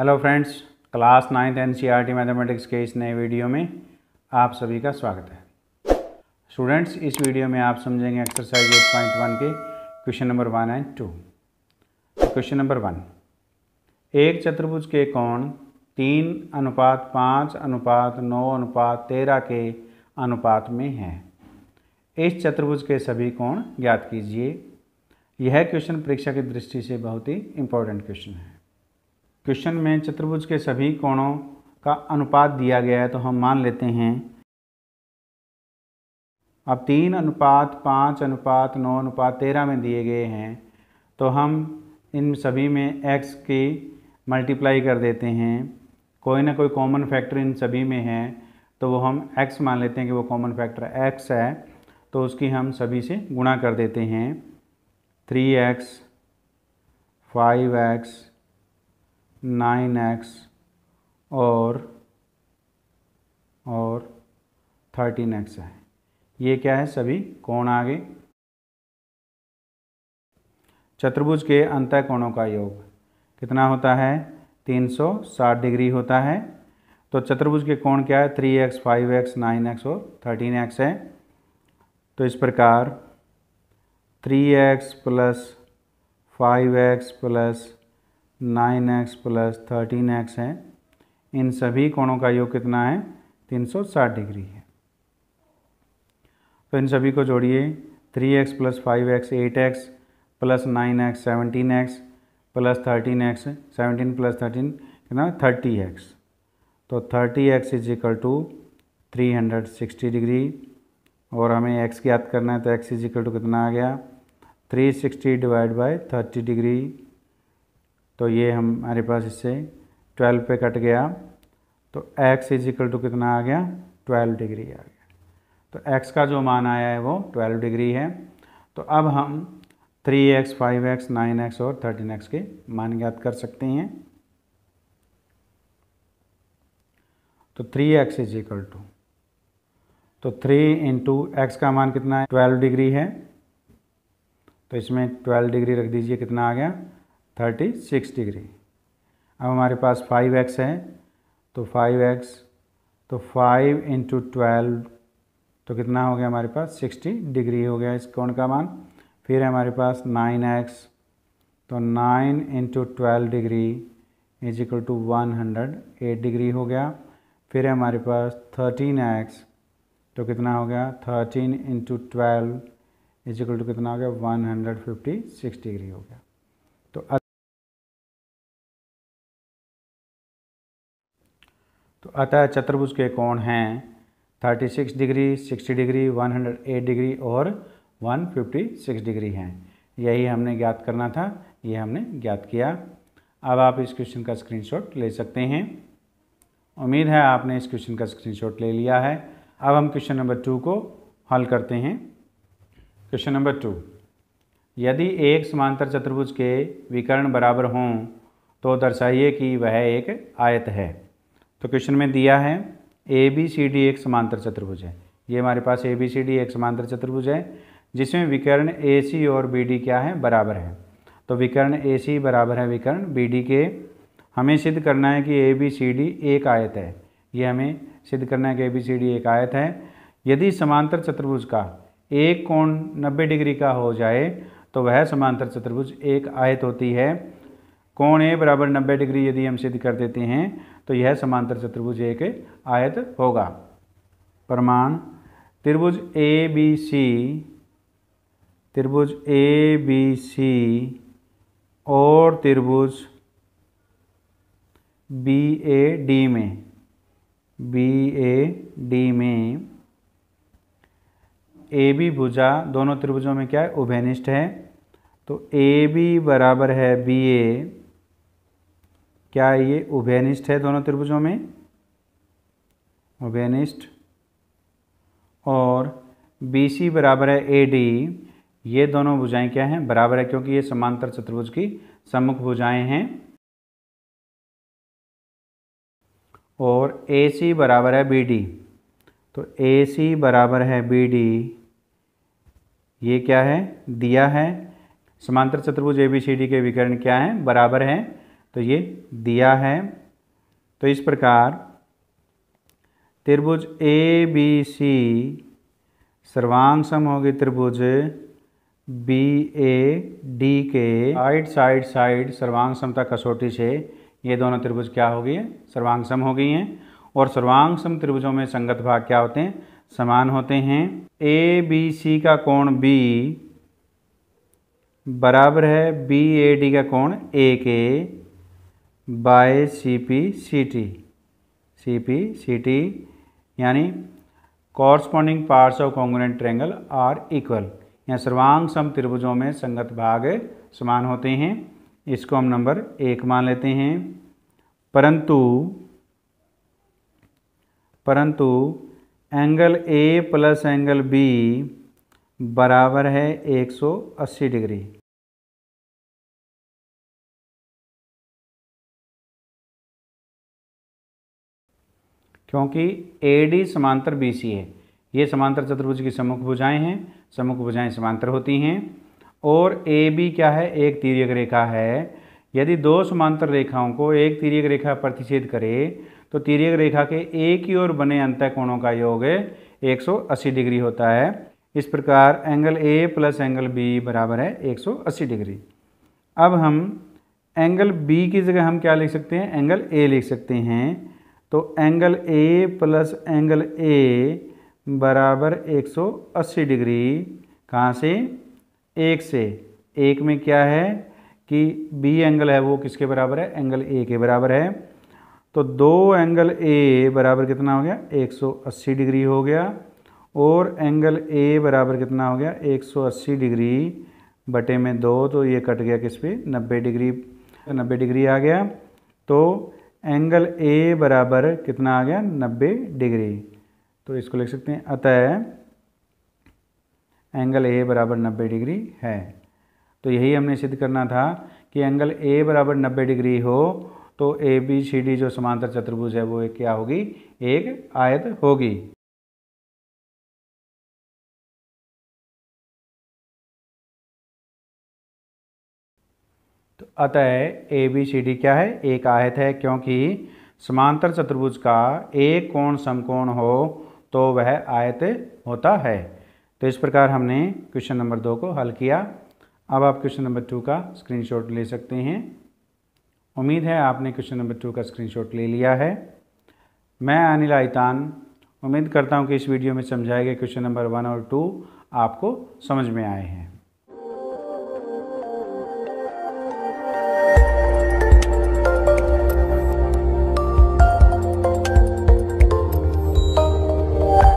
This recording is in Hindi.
hello friends class ninth N C mathematics के इस नए वीडियो में आप सभी का स्वागत है स्टूडेंट्स इस वीडियो में आप समझेंगे एक्सरसाइज एट पॉइंट वन के question number one and two question number one एक चतुर्भुज के कोण तीन अनुपात पाँच अनुपात नौ अनुपात तेरह के अनुपात में हैं इस चतुर्भुज के सभी कोण ज्ञात कीजिए यह क्वेश्चन परीक्षा की दृष्टि से बहुत ही इंपॉर्टेंट क्वेश्चन है क्वेश्चन में चतुर्भुज के सभी कोणों का अनुपात दिया गया है तो हम मान लेते हैं अब तीन अनुपात पाँच अनुपात नौ अनुपात तेरह में दिए गए हैं तो हम इन सभी में x की मल्टीप्लाई कर देते हैं कोई ना कोई कॉमन फैक्टर इन सभी में है तो वो हम x मान लेते हैं कि वो कॉमन फैक्टर x है तो उसकी हम सभी से गुणा कर देते हैं three x five x nine x और और थर्टीन एक्स है ये क्या है सभी कोण आ गए चतुर्भुज के अंत कोणों का योग कितना होता है 360 डिग्री होता है तो चतुर्भुज के कोण क्या है 3x, 5x, 9x और 13x है तो इस प्रकार 3x x plus five x plus nine x plus thirteen x है इन सभी कोणों का योग कितना है 360 डिग्री है तो इन सभी को जोड़िए 3x x plus five x eight x plus nine x seventeen x plus thirteen x seventeen plus thirteen कितना थर्टी एक्स तो thirty x is equal to three hundred sixty degree और हमें एक्स ज्ञात करना है तो एक्स इज इक्वल टू कितना आ गया three sixty divide by thirty degree तो ये हमारे पास इससे ट्वेल्व पे कट गया तो एक्स इज इक्वल टू कितना आ गया ट्वेल्व डिग्री आ गया तो एक्स का जो मान आया है वो ट्वेल्व डिग्री है तो अब हम three x five x nine x और थर्टीन एक्स के मान ज्ञात कर सकते हैं तो three x is equal to तो थ्री इंटू एक्स का मान कितना है ट्वेल्व डिग्री है तो इसमें ट्वेल्व डिग्री रख दीजिए कितना आ गया थर्टी सिक्स डिग्री अब हमारे पास फाइव एक्स है तो फाइव एक्स तो फाइव इंटू ट्वेल्व तो कितना हो गया हमारे पास सिक्सटी डिग्री हो गया इस कोण का मान फिर हमारे पास नाइन एक्स तो nine into twelve degree is equal to one hundred eight degree हो गया फिर हमारे पास थर्टीन एक्स तो कितना हो गया thirteen into twelve is equal to कितना हो गया one hundred fifty six degree हो गया तो अतः चतुर्भुज के कोण हैं 36 डिग्री 60 डिग्री 108 डिग्री और 156 डिग्री हैं यही हमने ज्ञात करना था ये हमने ज्ञात किया अब आप इस क्वेश्चन का स्क्रीनशॉट ले सकते हैं उम्मीद है आपने इस क्वेश्चन का स्क्रीनशॉट ले लिया है अब हम क्वेश्चन नंबर टू को हल करते हैं क्वेश्चन नंबर टू यदि एक समांतर चतुर्भुज के विकर्ण बराबर हों तो दर्शाइए कि वह एक आयत है तो क्वेश्चन में दिया है ए बी सी डी एक समांतर चतुर्भुज है ये हमारे पास ए बी सी डी एक समांतर चतुर्भुज है जिसमें विकर्ण ए सी और बी डी क्या है बराबर है तो विकर्ण ए सी बराबर है विकर्ण बी डी के हमें सिद्ध करना है कि ए बी सी डी एक आयत है ये हमें सिद्ध करना है कि ए बी सी डी एक आयत है यदि समांतर चतुर्भुज का एक कोण 90 डिग्री का हो जाए तो वह समांतर चतुर्भुज एक आयत होती है कोण ए बराबर 90 डिग्री यदि हम सिद्ध कर देते हैं तो यह समांतर चतुर्भुज एक आयत होगा प्रमाण त्रिभुज ए बी सी त्रिभुज ए बी सी और त्रिभुज बी ए डी में बी ए डी में ए बी भुजा दोनों त्रिभुजों में क्या है उभयनिष्ठ है तो ए बी बराबर है बी ए क्या ये उभयनिष्ठ है दोनों त्रिभुजों में उभयनिष्ठ और बी सी बराबर है ए डी ये दोनों भुजाएं क्या हैं बराबर है क्योंकि ये समांतर चतुर्भुज की सम्मुख भुजाएं हैं और ए सी बराबर है बी डी तो ए सी बराबर है बी डी ये क्या है दिया है समांतर चतुर्भुज ए बी सी डी के विकर्ण क्या हैं बराबर हैं तो ये दिया है तो इस प्रकार त्रिभुज ए बी सी सर्वांग होगी त्रिभुज बी ए डी के साइड साइड साइड सर्वांग समता कसौटी से ये दोनों त्रिभुज क्या हो गई है सर्वांग सम हो गई हैं और सर्वांग सम त्रिभुजों में संगत भाग क्या होते हैं समान होते हैं ए बी सी का कोण बी बराबर है बी ए डी का कोण ए के by C P C T C P C T यानी corresponding parts of congruent triangle are equal या सर्वांग सम त्रिभुजों में संगत भाग समान होते हैं इसको हम नंबर एक मान लेते हैं परंतु परंतु angle A plus angle B बराबर है 180 डिग्री क्योंकि ए डी समांतर बी सी है ये समांतर चतुर्भुज की सम्मुख भुजाएं हैं सम्मुख भुजाएं समांतर होती हैं और ए बी क्या है एक तीर्यक रेखा है यदि दो समांतर रेखाओं को एक तीर्यक रेखा प्रतिच्छेद करे तो तीर्यक रेखा के एक ही ओर बने अंत कोणों का योग 180 डिग्री होता है इस प्रकार angle A plus angle B बराबर है 180 डिग्री अब हम एंगल बी की जगह हम क्या लिख सकते हैं एंगल ए लिख सकते हैं तो angle A plus angle A बराबर 180 डिग्री कहाँ से एक से एक में क्या है कि बी एंगल है वो किसके बराबर है एंगल ए के बराबर है तो दो एंगल ए बराबर कितना हो गया 180 डिग्री हो गया और एंगल ए बराबर कितना हो गया 180 डिग्री बटे में दो तो ये कट गया किस पे 90 डिग्री 90 डिग्री आ गया तो एंगल ए बराबर कितना आ गया नब्बे डिग्री तो इसको लिख सकते हैं अतः एंगल ए बराबर नब्बे डिग्री है तो यही हमने सिद्ध करना था कि एंगल ए बराबर नब्बे डिग्री हो तो ए बी सी डी जो समांतर चतुर्भुज है वो एक क्या होगी एक आयत होगी अतः ए बी सी डी क्या है एक आयत है क्योंकि समांतर चतुर्भुज का एक कोण समकोण हो तो वह आयत होता है तो इस प्रकार हमने क्वेश्चन नंबर दो को हल किया अब आप क्वेश्चन नंबर टू का स्क्रीनशॉट ले सकते हैं उम्मीद है आपने क्वेश्चन नंबर टू का स्क्रीनशॉट ले लिया है मैं अनिल आयतान उम्मीद करता हूं कि इस वीडियो में समझाए गए क्वेश्चन नंबर वन और टू आपको समझ में आए हैं